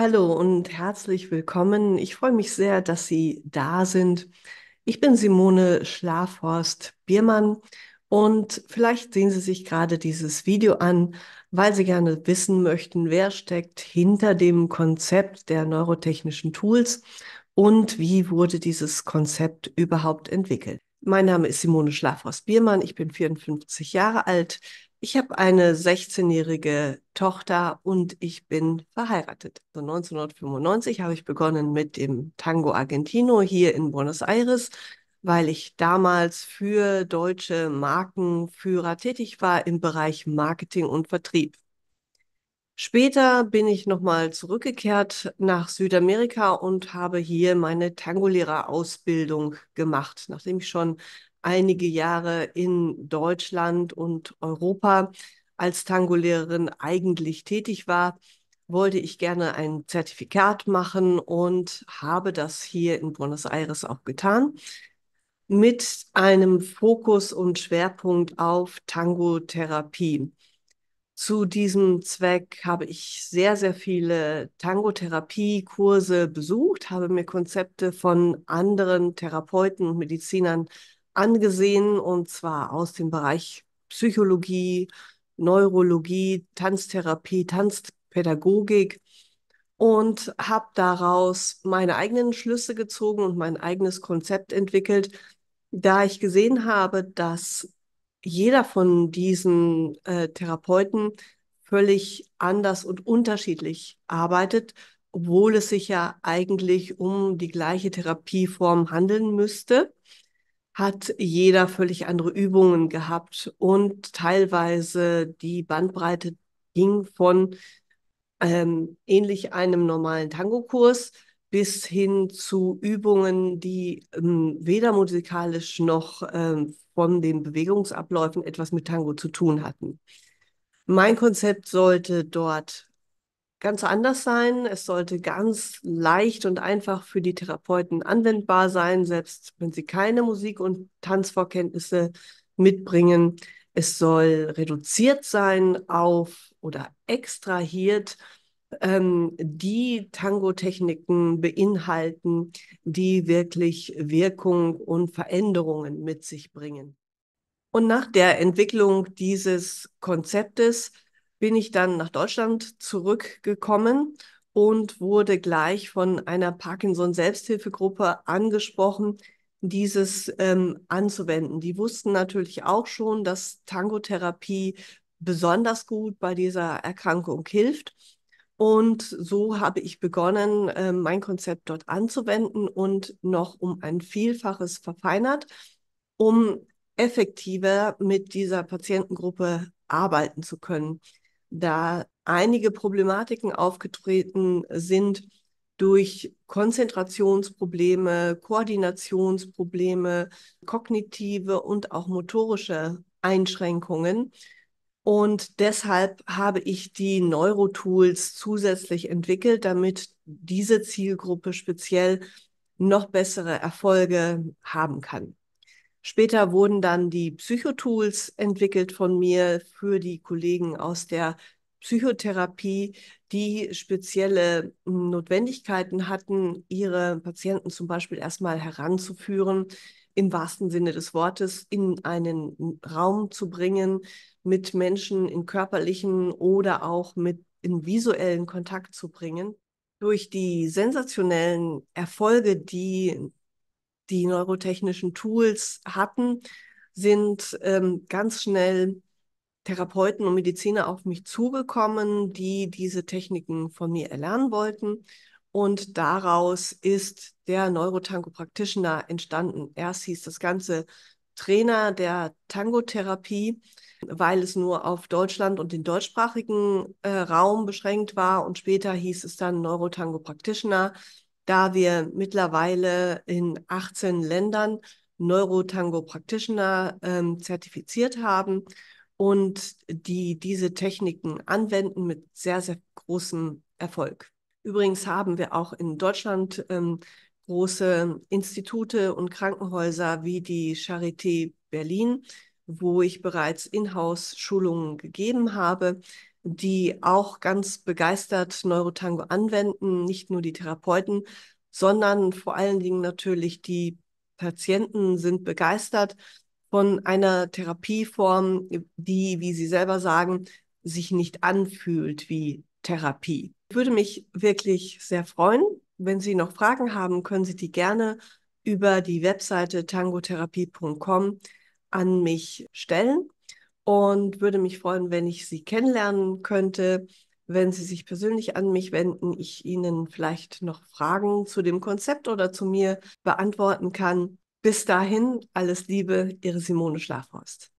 Hallo und herzlich willkommen. Ich freue mich sehr, dass Sie da sind. Ich bin Simone Schlafhorst-Biermann und vielleicht sehen Sie sich gerade dieses Video an, weil Sie gerne wissen möchten, wer steckt hinter dem Konzept der neurotechnischen Tools und wie wurde dieses Konzept überhaupt entwickelt. Mein Name ist Simone Schlafhorst-Biermann, ich bin 54 Jahre alt, ich habe eine 16-jährige Tochter und ich bin verheiratet. So 1995 habe ich begonnen mit dem Tango Argentino hier in Buenos Aires, weil ich damals für deutsche Markenführer tätig war im Bereich Marketing und Vertrieb. Später bin ich nochmal zurückgekehrt nach Südamerika und habe hier meine Tango-Lehrerausbildung gemacht, nachdem ich schon einige Jahre in Deutschland und Europa als Tango-Lehrerin eigentlich tätig war, wollte ich gerne ein Zertifikat machen und habe das hier in Buenos Aires auch getan mit einem Fokus und Schwerpunkt auf Tangotherapie. Zu diesem Zweck habe ich sehr, sehr viele Tango-Therapie-Kurse besucht, habe mir Konzepte von anderen Therapeuten und Medizinern angesehen und zwar aus dem Bereich Psychologie, Neurologie, Tanztherapie, Tanzpädagogik und habe daraus meine eigenen Schlüsse gezogen und mein eigenes Konzept entwickelt, da ich gesehen habe, dass jeder von diesen äh, Therapeuten völlig anders und unterschiedlich arbeitet, obwohl es sich ja eigentlich um die gleiche Therapieform handeln müsste hat jeder völlig andere Übungen gehabt und teilweise die Bandbreite ging von ähm, ähnlich einem normalen Tango-Kurs bis hin zu Übungen, die ähm, weder musikalisch noch ähm, von den Bewegungsabläufen etwas mit Tango zu tun hatten. Mein Konzept sollte dort ganz anders sein. Es sollte ganz leicht und einfach für die Therapeuten anwendbar sein, selbst wenn sie keine Musik- und Tanzvorkenntnisse mitbringen. Es soll reduziert sein auf oder extrahiert ähm, die Tango-Techniken beinhalten, die wirklich Wirkung und Veränderungen mit sich bringen. Und nach der Entwicklung dieses Konzeptes bin ich dann nach Deutschland zurückgekommen und wurde gleich von einer Parkinson-Selbsthilfegruppe angesprochen, dieses ähm, anzuwenden. Die wussten natürlich auch schon, dass Tangotherapie besonders gut bei dieser Erkrankung hilft. Und so habe ich begonnen, äh, mein Konzept dort anzuwenden und noch um ein Vielfaches verfeinert, um effektiver mit dieser Patientengruppe arbeiten zu können da einige Problematiken aufgetreten sind durch Konzentrationsprobleme, Koordinationsprobleme, kognitive und auch motorische Einschränkungen. Und deshalb habe ich die Neurotools zusätzlich entwickelt, damit diese Zielgruppe speziell noch bessere Erfolge haben kann. Später wurden dann die Psychotools entwickelt von mir für die Kollegen aus der Psychotherapie, die spezielle hm, Notwendigkeiten hatten, ihre Patienten zum Beispiel erstmal heranzuführen, im wahrsten Sinne des Wortes in einen hm, Raum zu bringen, mit Menschen in körperlichen oder auch mit in visuellen Kontakt zu bringen. Durch die sensationellen Erfolge, die die neurotechnischen Tools hatten, sind ähm, ganz schnell Therapeuten und Mediziner auf mich zugekommen, die diese Techniken von mir erlernen wollten. Und daraus ist der Neurotango Practitioner entstanden. Erst hieß das Ganze Trainer der Tangotherapie, weil es nur auf Deutschland und den deutschsprachigen äh, Raum beschränkt war. Und später hieß es dann Neurotango Practitioner, da wir mittlerweile in 18 Ländern Neurotango Practitioner ähm, zertifiziert haben und die diese Techniken anwenden mit sehr, sehr großem Erfolg. Übrigens haben wir auch in Deutschland ähm, große Institute und Krankenhäuser wie die Charité Berlin, wo ich bereits Inhouse-Schulungen gegeben habe die auch ganz begeistert Neurotango anwenden, nicht nur die Therapeuten, sondern vor allen Dingen natürlich die Patienten sind begeistert von einer Therapieform, die, wie Sie selber sagen, sich nicht anfühlt wie Therapie. Ich würde mich wirklich sehr freuen. Wenn Sie noch Fragen haben, können Sie die gerne über die Webseite tangotherapie.com an mich stellen und würde mich freuen, wenn ich Sie kennenlernen könnte, wenn Sie sich persönlich an mich wenden, ich Ihnen vielleicht noch Fragen zu dem Konzept oder zu mir beantworten kann. Bis dahin, alles Liebe, Ihre Simone Schlafhorst.